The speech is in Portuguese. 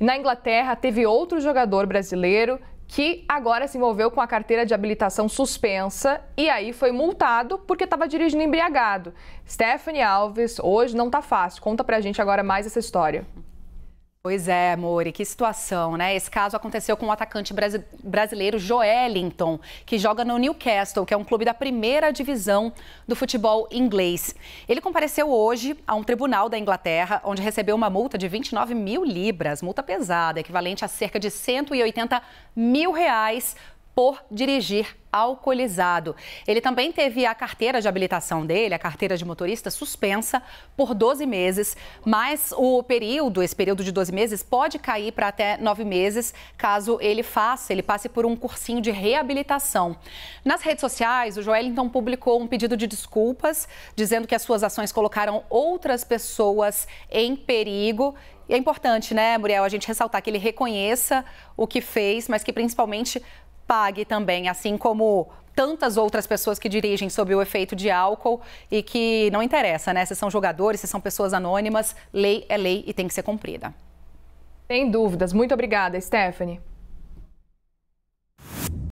Na Inglaterra, teve outro jogador brasileiro que agora se envolveu com a carteira de habilitação suspensa e aí foi multado porque estava dirigindo embriagado. Stephanie Alves, hoje não está fácil. Conta pra gente agora mais essa história. Pois é, Mori, que situação, né? Esse caso aconteceu com o atacante brasileiro Joelinton, que joga no Newcastle, que é um clube da primeira divisão do futebol inglês. Ele compareceu hoje a um tribunal da Inglaterra, onde recebeu uma multa de 29 mil libras, multa pesada, equivalente a cerca de 180 mil reais por dirigir alcoolizado. Ele também teve a carteira de habilitação dele, a carteira de motorista, suspensa por 12 meses, mas o período, esse período de 12 meses, pode cair para até 9 meses, caso ele faça, ele passe por um cursinho de reabilitação. Nas redes sociais, o Joel então publicou um pedido de desculpas, dizendo que as suas ações colocaram outras pessoas em perigo é importante, né, Muriel, a gente ressaltar que ele reconheça o que fez, mas que principalmente pague também, assim como tantas outras pessoas que dirigem sob o efeito de álcool e que não interessa, né? Se são jogadores, se são pessoas anônimas, lei é lei e tem que ser cumprida. Sem dúvidas. Muito obrigada, Stephanie.